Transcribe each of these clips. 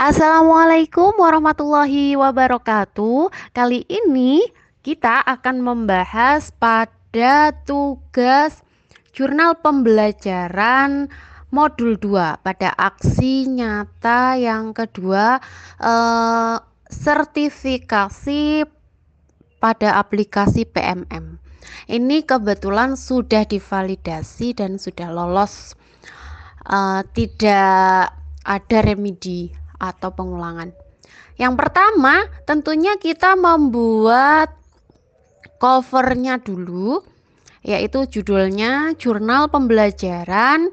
Assalamualaikum warahmatullahi wabarakatuh. Kali ini kita akan membahas pada tugas jurnal pembelajaran modul 2 pada aksi nyata yang kedua eh, sertifikasi pada aplikasi PMM. Ini kebetulan sudah divalidasi dan sudah lolos. Uh, tidak ada remedi atau pengulangan. Yang pertama, tentunya kita membuat covernya dulu, yaitu judulnya Jurnal Pembelajaran,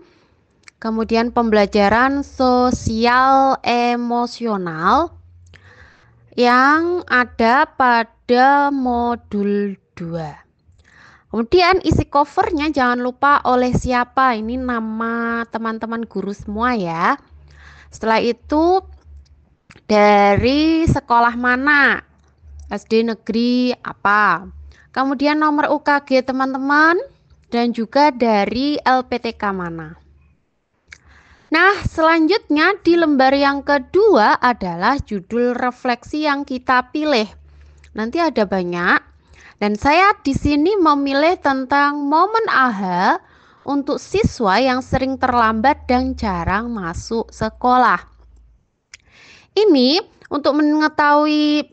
kemudian Pembelajaran Sosial Emosional yang ada pada modul 2. Kemudian isi covernya jangan lupa oleh siapa, ini nama teman-teman guru semua ya. Setelah itu dari sekolah mana, SD negeri apa. Kemudian nomor UKG teman-teman dan juga dari LPTK mana. Nah, selanjutnya di lembar yang kedua adalah judul refleksi yang kita pilih. Nanti ada banyak dan saya di sini memilih tentang momen aha untuk siswa yang sering terlambat dan jarang masuk sekolah. Ini untuk mengetahui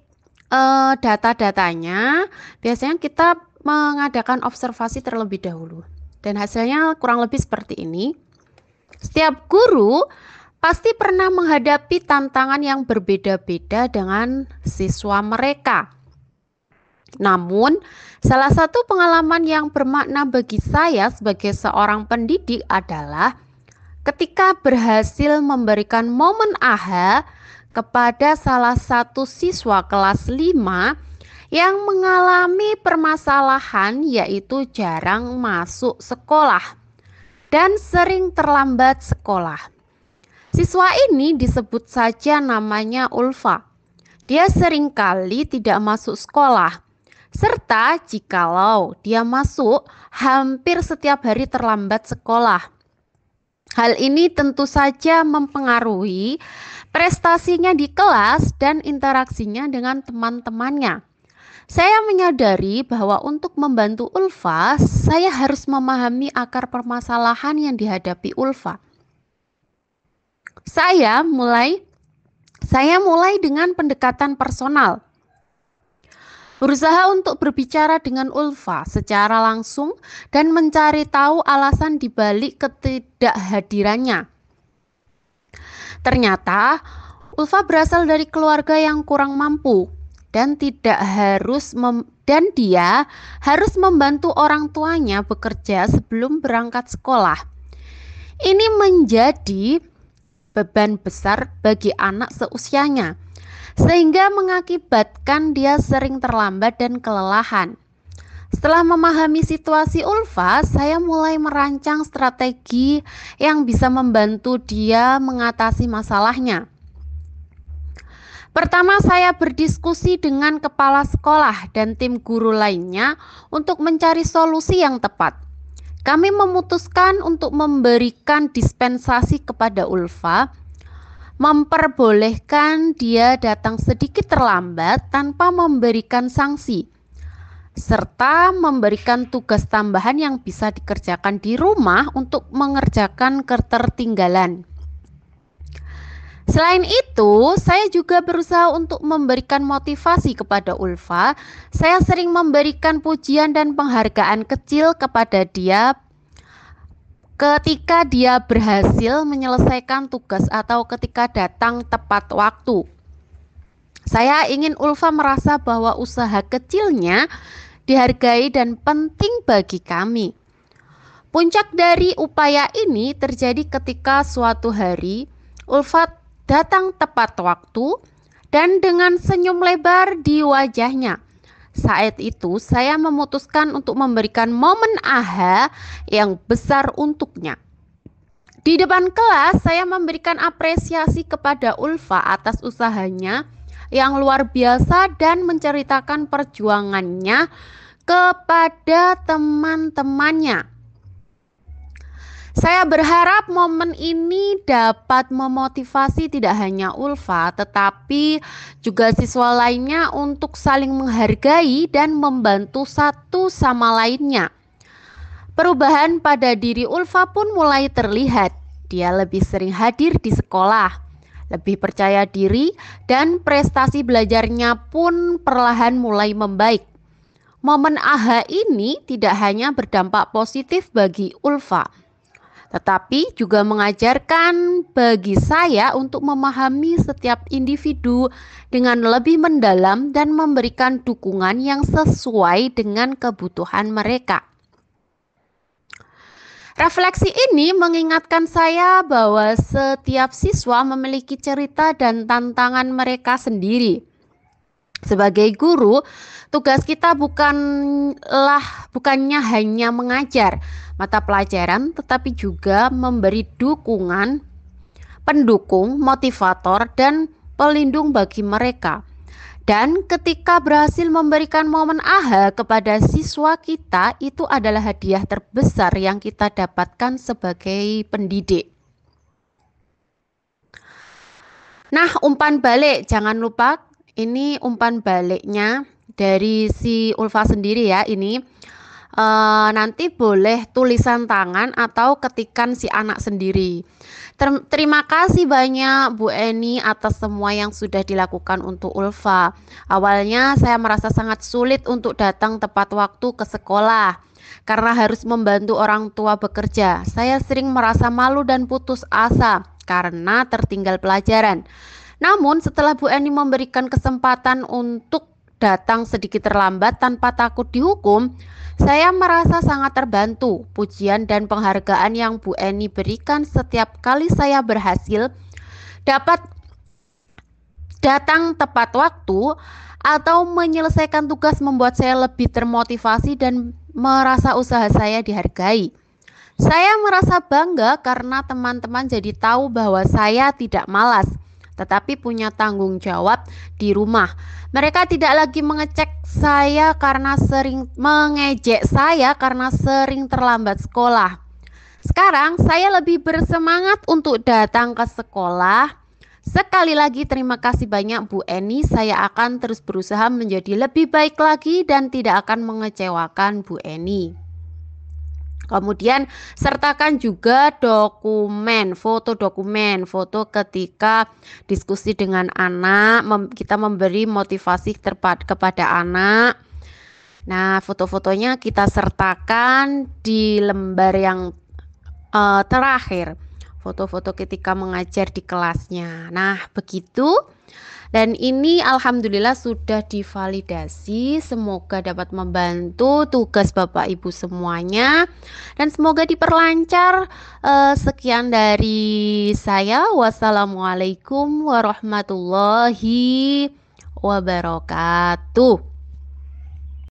uh, data-datanya, biasanya kita mengadakan observasi terlebih dahulu. Dan hasilnya kurang lebih seperti ini. Setiap guru pasti pernah menghadapi tantangan yang berbeda-beda dengan siswa mereka. Namun, salah satu pengalaman yang bermakna bagi saya sebagai seorang pendidik adalah ketika berhasil memberikan momen aha kepada salah satu siswa kelas 5 yang mengalami permasalahan yaitu jarang masuk sekolah dan sering terlambat sekolah. Siswa ini disebut saja namanya Ulfa. Dia seringkali tidak masuk sekolah serta jikalau dia masuk hampir setiap hari terlambat sekolah. Hal ini tentu saja mempengaruhi prestasinya di kelas dan interaksinya dengan teman-temannya. Saya menyadari bahwa untuk membantu Ulfa, saya harus memahami akar permasalahan yang dihadapi Ulfa. Saya mulai saya mulai dengan pendekatan personal. Berusaha untuk berbicara dengan Ulfa secara langsung dan mencari tahu alasan dibalik ketidakhadirannya. Ternyata Ulfa berasal dari keluarga yang kurang mampu dan tidak harus mem dan dia harus membantu orang tuanya bekerja sebelum berangkat sekolah. Ini menjadi beban besar bagi anak seusianya sehingga mengakibatkan dia sering terlambat dan kelelahan. Setelah memahami situasi Ulfa, saya mulai merancang strategi yang bisa membantu dia mengatasi masalahnya. Pertama, saya berdiskusi dengan kepala sekolah dan tim guru lainnya untuk mencari solusi yang tepat. Kami memutuskan untuk memberikan dispensasi kepada Ulfa memperbolehkan dia datang sedikit terlambat tanpa memberikan sanksi, serta memberikan tugas tambahan yang bisa dikerjakan di rumah untuk mengerjakan ketertinggalan. Selain itu, saya juga berusaha untuk memberikan motivasi kepada Ulfa. Saya sering memberikan pujian dan penghargaan kecil kepada dia ketika dia berhasil menyelesaikan tugas atau ketika datang tepat waktu. Saya ingin Ulfa merasa bahwa usaha kecilnya dihargai dan penting bagi kami. Puncak dari upaya ini terjadi ketika suatu hari Ulfa datang tepat waktu dan dengan senyum lebar di wajahnya saat itu saya memutuskan untuk memberikan momen aha yang besar untuknya. Di depan kelas, saya memberikan apresiasi kepada Ulfa atas usahanya yang luar biasa dan menceritakan perjuangannya kepada teman-temannya. Saya berharap momen ini dapat memotivasi tidak hanya Ulfa, tetapi juga siswa lainnya untuk saling menghargai dan membantu satu sama lainnya. Perubahan pada diri Ulfa pun mulai terlihat. Dia lebih sering hadir di sekolah, lebih percaya diri, dan prestasi belajarnya pun perlahan mulai membaik. Momen AHA ini tidak hanya berdampak positif bagi Ulfa, tetapi juga mengajarkan bagi saya untuk memahami setiap individu dengan lebih mendalam dan memberikan dukungan yang sesuai dengan kebutuhan mereka. Refleksi ini mengingatkan saya bahwa setiap siswa memiliki cerita dan tantangan mereka sendiri. Sebagai guru, tugas kita bukanlah bukannya hanya mengajar mata pelajaran tetapi juga memberi dukungan, pendukung, motivator dan pelindung bagi mereka. Dan ketika berhasil memberikan momen aha kepada siswa kita, itu adalah hadiah terbesar yang kita dapatkan sebagai pendidik. Nah, umpan balik jangan lupa ini umpan baliknya dari si Ulfa sendiri ya ini. E, nanti boleh tulisan tangan atau ketikan si anak sendiri. Ter terima kasih banyak Bu Eni atas semua yang sudah dilakukan untuk Ulfa. Awalnya saya merasa sangat sulit untuk datang tepat waktu ke sekolah karena harus membantu orang tua bekerja. Saya sering merasa malu dan putus asa karena tertinggal pelajaran. Namun setelah Bu Eni memberikan kesempatan untuk datang sedikit terlambat tanpa takut dihukum, saya merasa sangat terbantu. Pujian dan penghargaan yang Bu Eni berikan setiap kali saya berhasil dapat datang tepat waktu atau menyelesaikan tugas membuat saya lebih termotivasi dan merasa usaha saya dihargai. Saya merasa bangga karena teman-teman jadi tahu bahwa saya tidak malas tetapi punya tanggung jawab di rumah. Mereka tidak lagi mengecek saya karena sering mengejek saya karena sering terlambat sekolah. Sekarang saya lebih bersemangat untuk datang ke sekolah. Sekali lagi terima kasih banyak Bu Eni. Saya akan terus berusaha menjadi lebih baik lagi dan tidak akan mengecewakan Bu Eni. Kemudian sertakan juga dokumen, foto dokumen, foto ketika diskusi dengan anak, mem kita memberi motivasi kepada anak. Nah, foto-fotonya kita sertakan di lembar yang uh, terakhir. Foto-foto ketika mengajar di kelasnya. Nah, begitu dan ini alhamdulillah sudah divalidasi, semoga dapat membantu tugas Bapak Ibu semuanya dan semoga diperlancar. Eh, sekian dari saya. Wassalamualaikum warahmatullahi wabarakatuh.